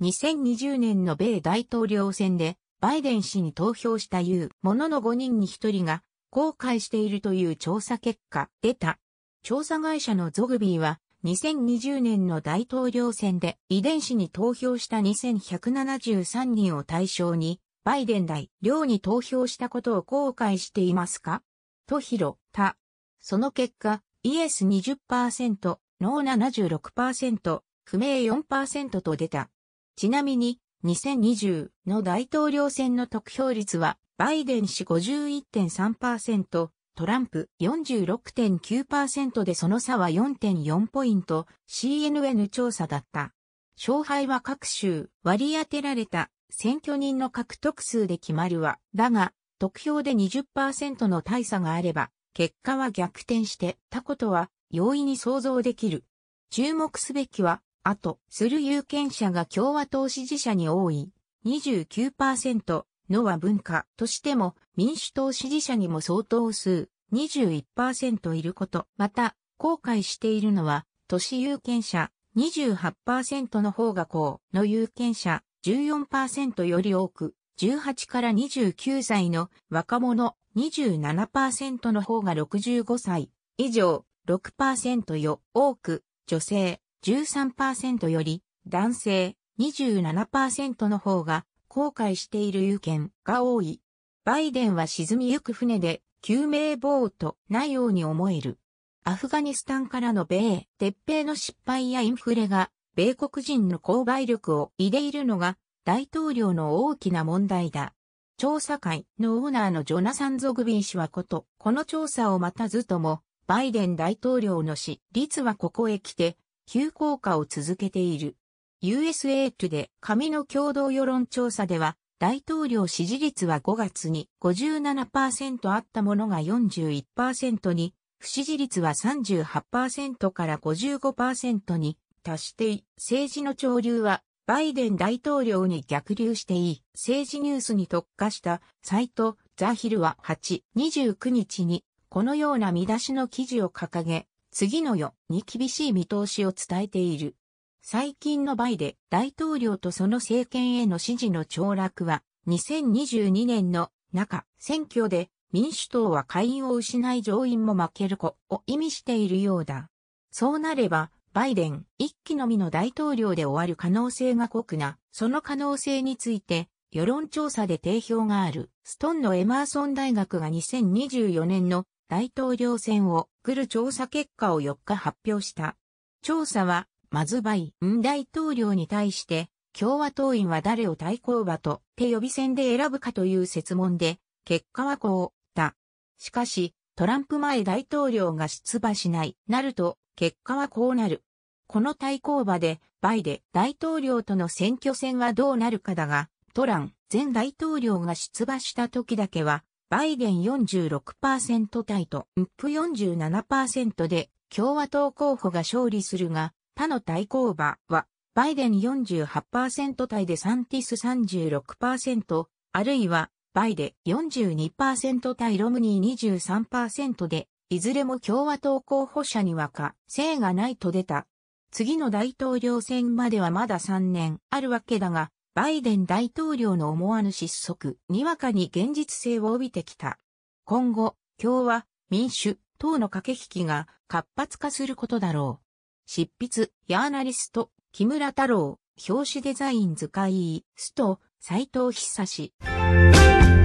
2020年の米大統領選でバイデン氏に投票したいうものの5人に1人が後悔しているという調査結果出た。調査会社のゾグビーは2020年の大統領選で遺伝子に投票した2173人を対象にバイデン大領に投票したことを後悔していますかとった。その結果、イエス20%、ノー76%、不明4%と出た。ちなみに、2020の大統領選の得票率は、バイデン氏51.3%、トランプ46.9%でその差は4.4ポイント CNN 調査だった。勝敗は各州割り当てられた選挙人の獲得数で決まるわ。だが、得票で20%の大差があれば、結果は逆転してたことは容易に想像できる。注目すべきは、後する有権者が共和党支持者に多い29%のは文化としても民主党支持者にも相当数21%いること。また、後悔しているのは、都市有権者28%の方がこうの有権者14%より多く、18から29歳の若者27%の方が65歳以上6%よ多く、女性13%より男性27%の方が後悔している有権が多い。バイデンは沈みゆく船で救命ボートないように思える。アフガニスタンからの米、撤兵の失敗やインフレが米国人の購買力を入れいるのが大統領の大きな問題だ。調査会のオーナーのジョナサン・ゾグビン氏はこと、この調査を待たずとも、バイデン大統領の死率はここへ来て急降下を続けている。USA トゥで紙の共同世論調査では、大統領支持率は5月に57%あったものが41%に、不支持率は38%から55%に達して政治の潮流はバイデン大統領に逆流していい。政治ニュースに特化したサイトザヒルは8、29日にこのような見出しの記事を掲げ、次の世に厳しい見通しを伝えている。最近のバイデ大統領とその政権への支持の凋落は、2022年の中選挙で民主党は会員を失い上院も負ける子を意味しているようだ。そうなれば、バイデン一期のみの大統領で終わる可能性が濃くな、その可能性について、世論調査で定評がある、ストンのエマーソン大学が2024年の大統領選を来る調査結果を4日発表した。調査は、まずバイン大統領に対して、共和党員は誰を対抗馬と手予備選で選ぶかという説問で、結果はこう、だ。しかし、トランプ前大統領が出馬しない、なると、結果はこうなる。この対抗馬で、バイデ大統領との選挙戦はどうなるかだが、トラン前大統領が出馬した時だけは、バイデン46%対と、ウップ47%で、共和党候補が勝利するが、他の対抗馬は、バイデン48%対でサンティス36%、あるいは、バイデン42%対ロムニー23%で、いずれも共和党候補者には可性がないと出た。次の大統領選まではまだ3年あるわけだが、バイデン大統領の思わぬ失速、にわかに現実性を帯びてきた。今後、共和、民主、等の駆け引きが活発化することだろう。執筆、ヤーナリスト、木村太郎、表紙デザイン図解、スト、斎藤久志。